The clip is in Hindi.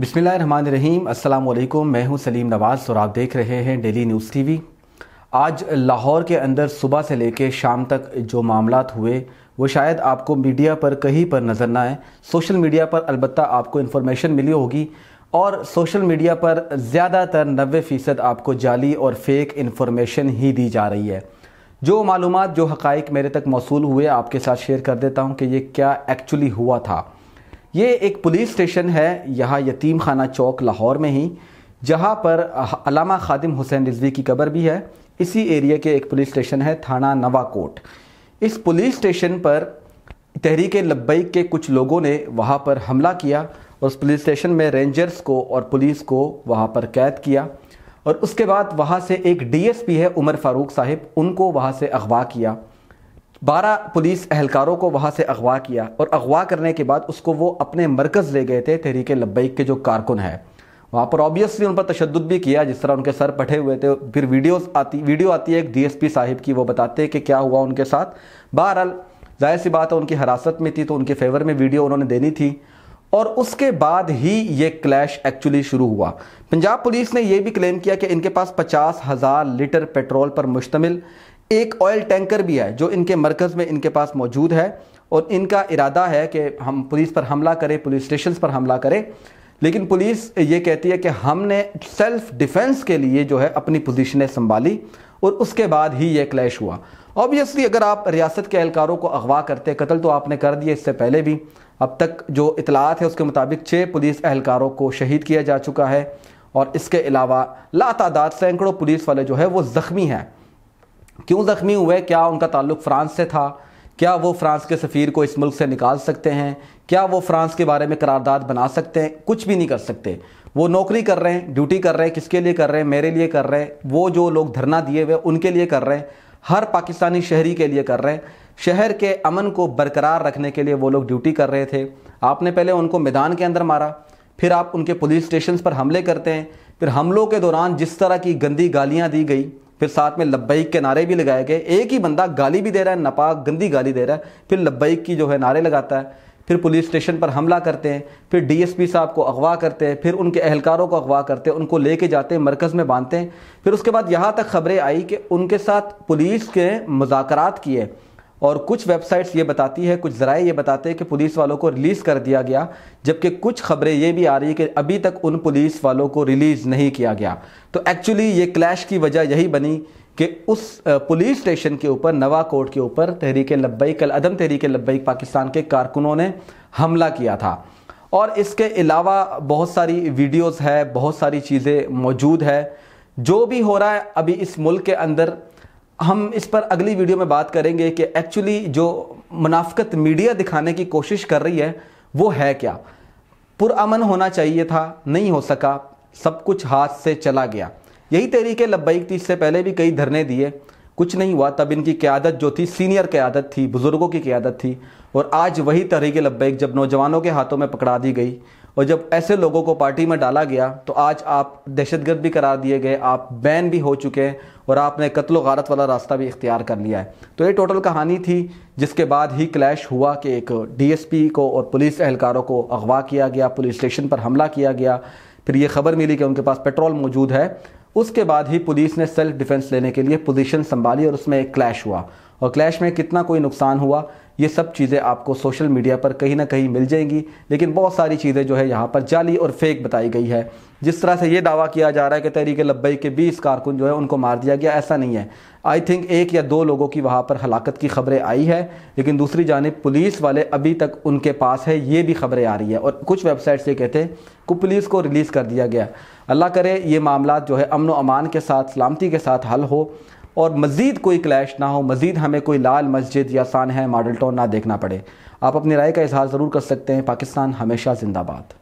बिसमीम अल्लाम मैं हूं सलीम नवाज़ और आप देख रहे हैं डेली न्यूज़ टीवी आज लाहौर के अंदर सुबह से लेकर शाम तक जो मामला हुए वो शायद आपको मीडिया पर कहीं पर नज़र ना आए सोशल मीडिया पर अलबत् आपको इन्फॉर्मेशन मिली होगी और सोशल मीडिया पर ज़्यादातर नबे फ़ीसद आपको जाली और फेक इन्फॉर्मेशन ही दी जा रही है जो मालूम जो हक़ मेरे तक मौसू हुए आपके साथ शेयर कर देता हूँ कि ये क्या एक्चुअली हुआ था ये एक पुलिस स्टेशन है यहाँ यतीम खाना चौक लाहौर में ही जहाँ पर अलामा खादिम हुसैन रिजवी की कबर भी है इसी एरिया के एक पुलिस स्टेशन है थाना नवाकोट इस पुलिस स्टेशन पर तहरीक लब्बई के कुछ लोगों ने वहाँ पर हमला किया और उस पुलिस स्टेशन में रेंजर्स को और पुलिस को वहाँ पर कैद किया और उसके बाद वहाँ से एक डीएसपी है उमर फारूक साहिब उनको वहाँ से अगवा किया बारह पुलिस अहलकारों को वहाँ से अगवा किया और अगवा करने के बाद उसको वो अपने मरकज़ ले गए थे तहरीक लब्बैक के जो कारकुन है वहाँ पर ऑब्वियसली उन पर तशद भी किया जिस तरह उनके सर पटे हुए थे फिर वीडियोस आती वीडियो आती है एक डीएसपी साहिब की वो बताते हैं कि क्या हुआ उनके साथ बहरहाल जाहिर सी बात है उनकी हिरासत में थी तो उनके फेवर में वीडियो उन्होंने देनी थी और उसके बाद ही ये क्लैश एक्चुअली शुरू हुआ पंजाब पुलिस ने यह भी क्लेम किया कि इनके पास पचास हज़ार लीटर पेट्रोल पर मुश्तमिल एक ऑयल टैंकर भी है जो इनके मरकज़ में इनके पास मौजूद है और इनका इरादा है कि हम पुलिस पर हमला करें पुलिस स्टेशन पर हमला करें लेकिन पुलिस ये कहती है कि हमने सेल्फ डिफेंस के लिए जो है अपनी पोजिशनें संभाली और उसके बाद ही ये क्लैश हुआ ऑब्वियसली अगर आप रियासत के एहलकारों को अगवा करते कत्ल तो आपने कर दिए इससे पहले भी अब तक जो इतलात है उसके मुताबिक छः पुलिस एहलकारों को शहीद किया जा चुका है और इसके अलावा लातादाद सैकड़ों पुलिस वाले जो है वो ज़ख्मी हैं क्यों ज़ख्मी हुए क्या उनका ताल्लुक फ़्रांस से था क्या वो फ़्रांस के सफ़ीर को इस मुल्क से निकाल सकते हैं क्या वो फ़्रांस के बारे में करारदाद बना सकते हैं कुछ भी नहीं कर सकते वो नौकरी कर रहे हैं ड्यूटी कर रहे हैं किसके लिए कर रहे हैं मेरे लिए कर रहे हैं वो जो लोग धरना दिए हुए उनके लिए कर रहे हैं हर पाकिस्तानी शहरी के लिए कर रहे हैं शहर के अमन को बरकरार रखने के लिए वो लोग ड्यूटी कर रहे थे आपने पहले उनको मैदान के अंदर मारा फिर आप उनके पुलिस स्टेशन पर हमले करते हैं फिर हमलों के दौरान जिस तरह की गंदी गालियाँ दी गई फिर साथ में लब्बई के नारे भी लगाए गए एक ही बंदा गाली भी दे रहा है नपाक गंदी गाली दे रहा है फिर लब्बई की जो है नारे लगाता है फिर पुलिस स्टेशन पर हमला करते हैं फिर डीएसपी साहब को अगवा करते हैं फिर उनके अहलकारों को अगवा करते हैं उनको लेके जाते हैं मरकज़ में बांधते हैं फिर उसके बाद यहाँ तक खबरें आई कि उनके साथ पुलिस के मुजाकर किए और कुछ वेबसाइट्स ये बताती है कुछ ज़राए ये बताते हैं कि पुलिस वालों को रिलीज़ कर दिया गया जबकि कुछ खबरें ये भी आ रही है कि अभी तक उन पुलिस वालों को रिलीज़ नहीं किया गया तो एक्चुअली ये क्लैश की वजह यही बनी कि उस पुलिस स्टेशन के ऊपर नवा कोर्ट के ऊपर तहरीक लब्बई कल अदम तहरीक लब्बई पाकिस्तान के कारकुनों ने हमला किया था और इसके अलावा बहुत सारी वीडियोस है बहुत सारी चीज़ें मौजूद है जो भी हो रहा है अभी इस मुल्क के अंदर हम इस पर अगली वीडियो में बात करेंगे कि एक्चुअली जो मुनाफ्त मीडिया दिखाने की कोशिश कर रही है वो है क्या पुरअमन होना चाहिए था नहीं हो सका सब कुछ हाथ से चला गया यही तरीके लब्बैक थी इससे पहले भी कई धरने दिए कुछ नहीं हुआ तब इनकी क्यादत जो थी सीनियर क्यादत थी बुज़ुर्गों की क्यादत थी और आज वही तरीके लब्बैक जब नौजवानों के हाथों में पकड़ा दी गई और जब ऐसे लोगों को पार्टी में डाला गया तो आज आप दहशतगर्द भी करार दिए गए आप बैन भी हो चुके हैं और आपने कत्ल गारत वाला रास्ता भी इख्तियार कर लिया है तो ये टोटल कहानी थी जिसके बाद ही क्लैश हुआ कि एक डीएसपी को और पुलिस एहलकारों को अगवा किया गया पुलिस स्टेशन पर हमला किया गया फिर ये खबर मिली कि उनके पास पेट्रोल मौजूद है उसके बाद ही पुलिस ने सेल्फ डिफेंस लेने के लिए पोजिशन संभाली और उसमें एक क्लैश हुआ और क्लैश में कितना कोई नुकसान हुआ ये सब चीज़ें आपको सोशल मीडिया पर कहीं ना कहीं मिल जाएंगी लेकिन बहुत सारी चीज़ें जो है यहाँ पर जाली और फेक बताई गई है जिस तरह से ये दावा किया जा रहा है कि तहरीक लब्बई के 20 कारकुन जो है उनको मार दिया गया ऐसा नहीं है आई थिंक एक या दो लोगों की वहाँ पर हलाकत की खबरें आई है लेकिन दूसरी जानब पुलिस वाले अभी तक उनके पास है ये भी खबरें आ रही है और कुछ वेबसाइट्स ये कहते हैं कि पुलिस को रिलीज़ कर दिया गया अल्लाह करे ये मामला जो है अमन अमान के साथ सलामती के साथ हल हो और मज़ीद कोई क्लैश ना हो मज़ीद हमें कोई लाल मस्जिद या सान है मॉडल टाउन ना देखना पड़े आप अपनी राय का इजहार ज़रूर कर सकते हैं पाकिस्तान हमेशा जिंदाबाद